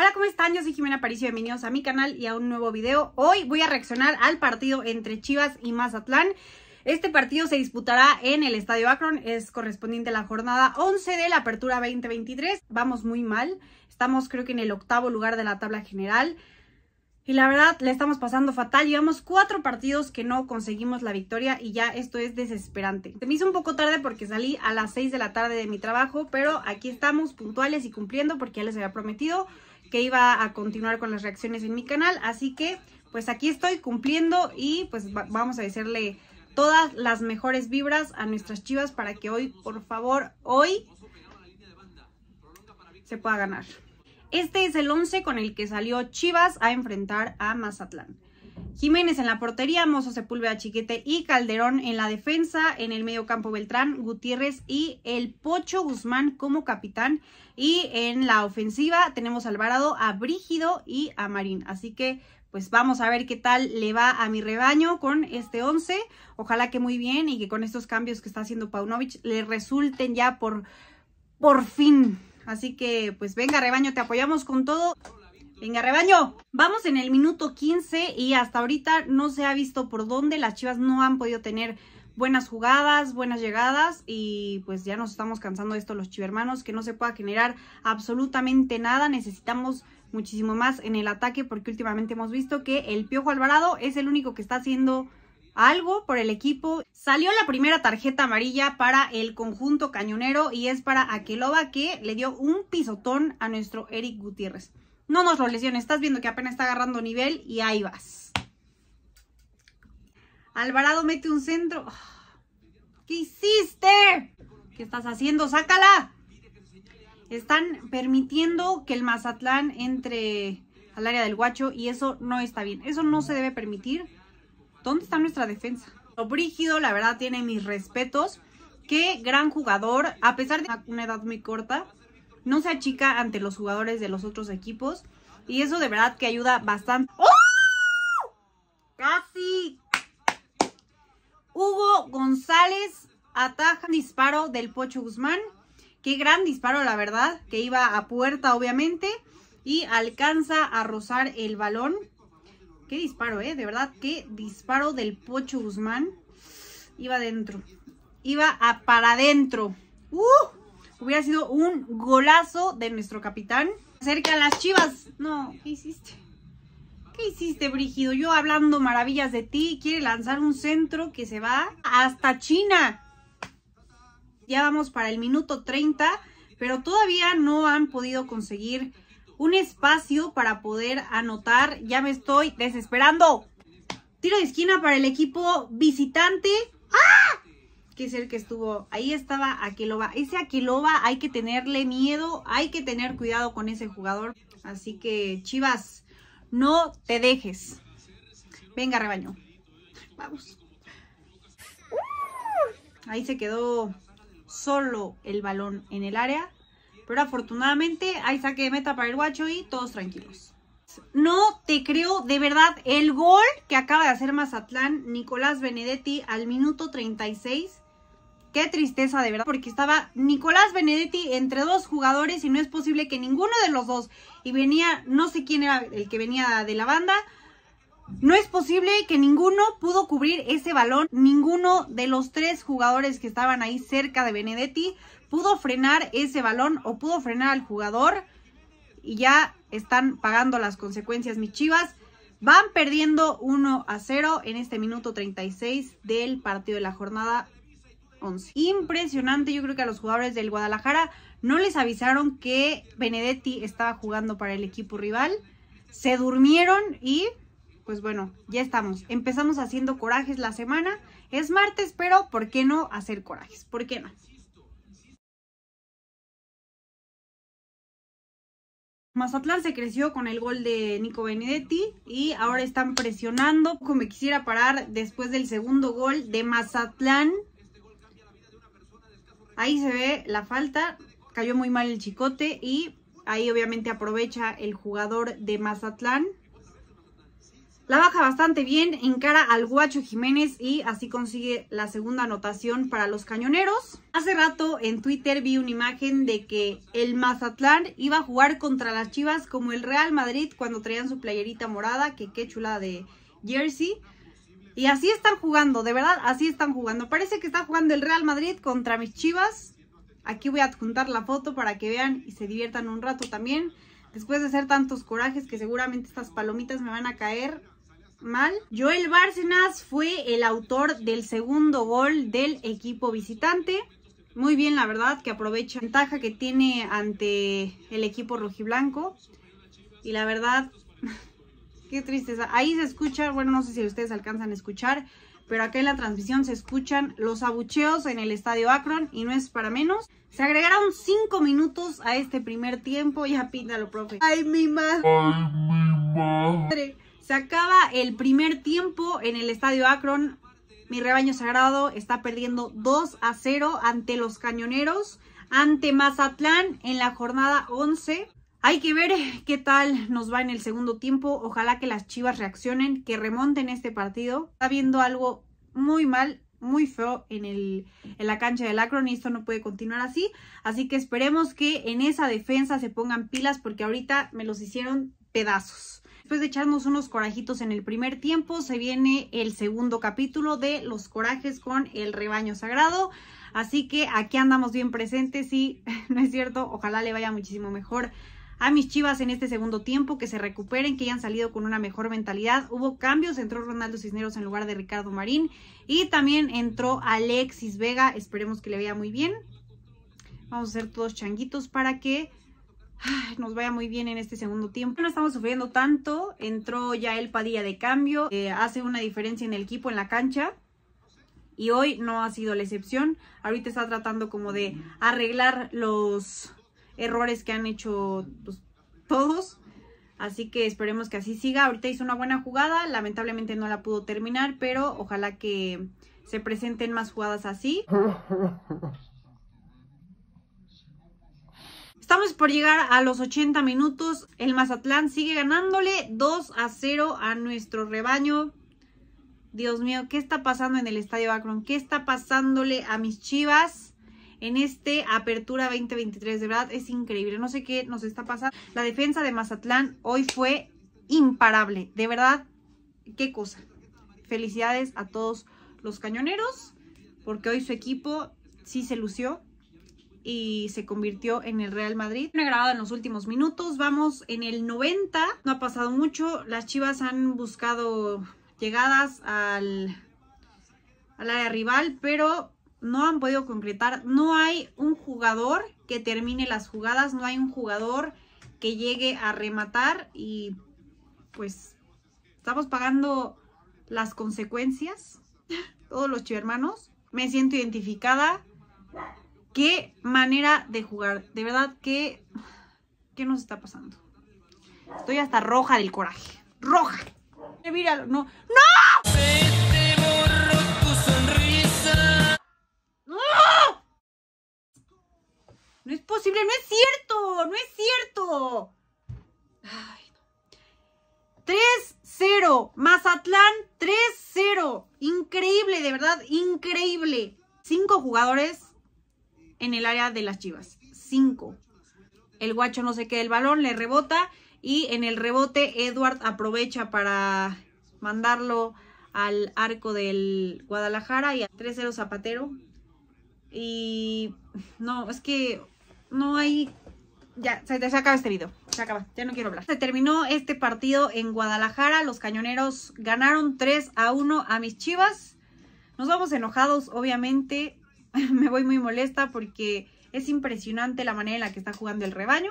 Hola, ¿cómo están? Yo soy Jimena Paricio, bienvenidos a mi canal y a un nuevo video. Hoy voy a reaccionar al partido entre Chivas y Mazatlán. Este partido se disputará en el Estadio Akron, es correspondiente a la jornada 11 de la Apertura 2023. Vamos muy mal, estamos creo que en el octavo lugar de la tabla general. Y la verdad, le estamos pasando fatal. Llevamos cuatro partidos que no conseguimos la victoria y ya esto es desesperante. Se me hizo un poco tarde porque salí a las 6 de la tarde de mi trabajo, pero aquí estamos puntuales y cumpliendo porque ya les había prometido que iba a continuar con las reacciones en mi canal. Así que pues aquí estoy cumpliendo y pues vamos a decirle todas las mejores vibras a nuestras chivas para que hoy, por favor, hoy se pueda ganar. Este es el 11 con el que salió Chivas a enfrentar a Mazatlán. Jiménez en la portería, Mozo Sepúlveda Chiquete y Calderón en la defensa, en el medio campo Beltrán, Gutiérrez y el Pocho Guzmán como capitán. Y en la ofensiva tenemos Alvarado, a Brígido y a Marín. Así que pues vamos a ver qué tal le va a mi rebaño con este 11. Ojalá que muy bien y que con estos cambios que está haciendo Paunovic le resulten ya por, por fin. Así que pues venga rebaño, te apoyamos con todo. Venga, rebaño. Vamos en el minuto 15 y hasta ahorita no se ha visto por dónde. Las Chivas no han podido tener buenas jugadas, buenas llegadas y pues ya nos estamos cansando de esto los chivermanos, que no se pueda generar absolutamente nada. Necesitamos muchísimo más en el ataque porque últimamente hemos visto que el Piojo Alvarado es el único que está haciendo algo por el equipo. Salió la primera tarjeta amarilla para el conjunto cañonero y es para Aqueloba que le dio un pisotón a nuestro Eric Gutiérrez. No nos lo lesiones. Estás viendo que apenas está agarrando nivel y ahí vas. Alvarado mete un centro. Ah, ¿Qué hiciste? ¿Qué estás haciendo? ¡Sácala! Están permitiendo que el Mazatlán entre al área del guacho y eso no está bien. Eso no se debe permitir. ¿Dónde está nuestra defensa? Brígido, la verdad, tiene mis respetos. Qué gran jugador, a pesar de una edad muy corta, no se achica ante los jugadores de los otros equipos. Y eso de verdad que ayuda bastante. ¡Oh! ¡Casi! Hugo González ataja disparo del Pocho Guzmán. Qué gran disparo, la verdad, que iba a puerta, obviamente. Y alcanza a rozar el balón. Qué disparo, ¿eh? De verdad, qué disparo del Pocho Guzmán. Iba adentro. Iba a para adentro. ¡Uh! Hubiera sido un golazo de nuestro capitán. Acerca a las chivas. No, ¿qué hiciste? ¿Qué hiciste, Brígido? Yo hablando maravillas de ti, quiere lanzar un centro que se va hasta China. Ya vamos para el minuto 30, pero todavía no han podido conseguir un espacio para poder anotar. Ya me estoy desesperando. Tiro de esquina para el equipo visitante. ¡Ah! que es el que estuvo, ahí estaba Aquiloba. Ese Aquiloba hay que tenerle miedo, hay que tener cuidado con ese jugador. Así que, Chivas, no te dejes. Venga, rebaño. Vamos. Uh, ahí se quedó solo el balón en el área. Pero afortunadamente ahí saque de meta para el guacho y todos tranquilos. No te creo, de verdad, el gol que acaba de hacer Mazatlán, Nicolás Benedetti, al minuto 36, Qué tristeza, de verdad, porque estaba Nicolás Benedetti entre dos jugadores y no es posible que ninguno de los dos, y venía, no sé quién era el que venía de la banda, no es posible que ninguno pudo cubrir ese balón, ninguno de los tres jugadores que estaban ahí cerca de Benedetti pudo frenar ese balón o pudo frenar al jugador y ya están pagando las consecuencias mis chivas. Van perdiendo 1 a 0 en este minuto 36 del partido de la jornada Impresionante, yo creo que a los jugadores del Guadalajara no les avisaron que Benedetti estaba jugando para el equipo rival. Se durmieron y pues bueno, ya estamos. Empezamos haciendo corajes la semana. Es martes, pero ¿por qué no hacer corajes? ¿Por qué no? Mazatlán se creció con el gol de Nico Benedetti y ahora están presionando. Como quisiera parar después del segundo gol de Mazatlán, Ahí se ve la falta, cayó muy mal el chicote y ahí obviamente aprovecha el jugador de Mazatlán. La baja bastante bien, encara al Guacho Jiménez y así consigue la segunda anotación para los cañoneros. Hace rato en Twitter vi una imagen de que el Mazatlán iba a jugar contra las Chivas como el Real Madrid cuando traían su playerita morada, que qué chula de jersey. Y así están jugando, de verdad, así están jugando. Parece que está jugando el Real Madrid contra mis chivas. Aquí voy a adjuntar la foto para que vean y se diviertan un rato también. Después de hacer tantos corajes que seguramente estas palomitas me van a caer mal. Joel Bárcenas fue el autor del segundo gol del equipo visitante. Muy bien, la verdad, que aprovecha la ventaja que tiene ante el equipo rojiblanco. Y la verdad, Qué tristeza. Ahí se escucha, bueno, no sé si ustedes alcanzan a escuchar, pero acá en la transmisión se escuchan los abucheos en el estadio Akron y no es para menos. Se agregaron cinco minutos a este primer tiempo. Ya píndalo, profe. Ay, mi madre. Ay, mi madre. Se acaba el primer tiempo en el estadio Akron. Mi rebaño sagrado está perdiendo 2 a 0 ante los cañoneros, ante Mazatlán en la jornada 11. Hay que ver eh, qué tal nos va en el segundo tiempo. Ojalá que las Chivas reaccionen, que remonten este partido. Está viendo algo muy mal, muy feo en, el, en la cancha del Akron y esto no puede continuar así. Así que esperemos que en esa defensa se pongan pilas porque ahorita me los hicieron pedazos. Después de echarnos unos corajitos en el primer tiempo, se viene el segundo capítulo de los corajes con el rebaño sagrado. Así que aquí andamos bien presentes y, no es cierto, ojalá le vaya muchísimo mejor a mis Chivas en este segundo tiempo, que se recuperen, que hayan salido con una mejor mentalidad. Hubo cambios, entró Ronaldo Cisneros en lugar de Ricardo Marín y también entró Alexis Vega, esperemos que le vaya muy bien. Vamos a hacer todos changuitos para que nos vaya muy bien en este segundo tiempo. No estamos sufriendo tanto, entró ya el Padilla de cambio, hace una diferencia en el equipo, en la cancha y hoy no ha sido la excepción. Ahorita está tratando como de arreglar los errores que han hecho pues, todos. Así que esperemos que así siga. Ahorita hizo una buena jugada, lamentablemente no la pudo terminar, pero ojalá que se presenten más jugadas así. Estamos por llegar a los 80 minutos. El Mazatlán sigue ganándole 2 a 0 a nuestro rebaño. Dios mío, ¿qué está pasando en el Estadio Bacron? ¿Qué está pasándole a mis chivas? en este Apertura 2023. De verdad, es increíble. No sé qué nos está pasando. La defensa de Mazatlán hoy fue imparable. De verdad, qué cosa. Felicidades a todos los cañoneros, porque hoy su equipo sí se lució y se convirtió en el Real Madrid. No he grabado en los últimos minutos, vamos en el 90, no ha pasado mucho, las Chivas han buscado llegadas al, al área rival, pero no han podido concretar. No hay un jugador que termine las jugadas, no hay un jugador que llegue a rematar y pues estamos pagando las consecuencias, todos los chivermanos. Me siento identificada. Qué manera de jugar, de verdad, qué, qué nos está pasando. Estoy hasta roja del coraje, roja. no, no. No es posible, no es cierto, no es cierto. Ay, no. 3-0, Mazatlán 3-0. Increíble, de verdad, increíble. Cinco jugadores en el área de las Chivas. Cinco. El guacho no se queda el balón, le rebota y en el rebote Edward aprovecha para mandarlo al arco del Guadalajara y a 3-0 Zapatero. Y no, es que no hay... Ya, se, acaba este video. Se acaba, ya no quiero hablar. Se terminó este partido en Guadalajara. Los cañoneros ganaron 3 a 1 a mis chivas. Nos vamos enojados, obviamente. Me voy muy molesta porque es impresionante la manera en la que está jugando el rebaño.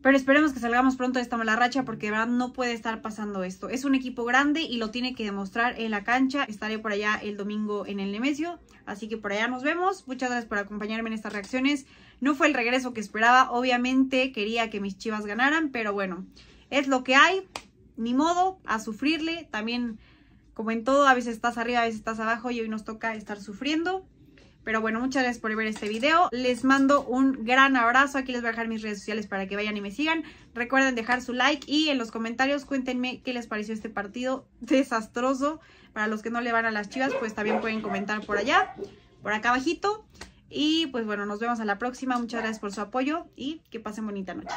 Pero esperemos que salgamos pronto de esta mala racha porque de verdad no puede estar pasando esto. Es un equipo grande y lo tiene que demostrar en la cancha. Estaré por allá el domingo en el Nemesio. Así que por allá nos vemos. Muchas gracias por acompañarme en estas reacciones. No fue el regreso que esperaba. Obviamente quería que mis chivas ganaran, pero bueno, es lo que hay. Ni modo, a sufrirle. También, como en todo, a veces estás arriba, a veces estás abajo y hoy nos toca estar sufriendo. Pero bueno, muchas gracias por ver este video. Les mando un gran abrazo. Aquí les voy a dejar mis redes sociales para que vayan y me sigan. Recuerden dejar su like y en los comentarios cuéntenme qué les pareció este partido desastroso. Para los que no le van a las chivas, pues también pueden comentar por allá, por acá abajito. Y pues bueno, nos vemos a la próxima. Muchas gracias por su apoyo y que pasen bonita noche.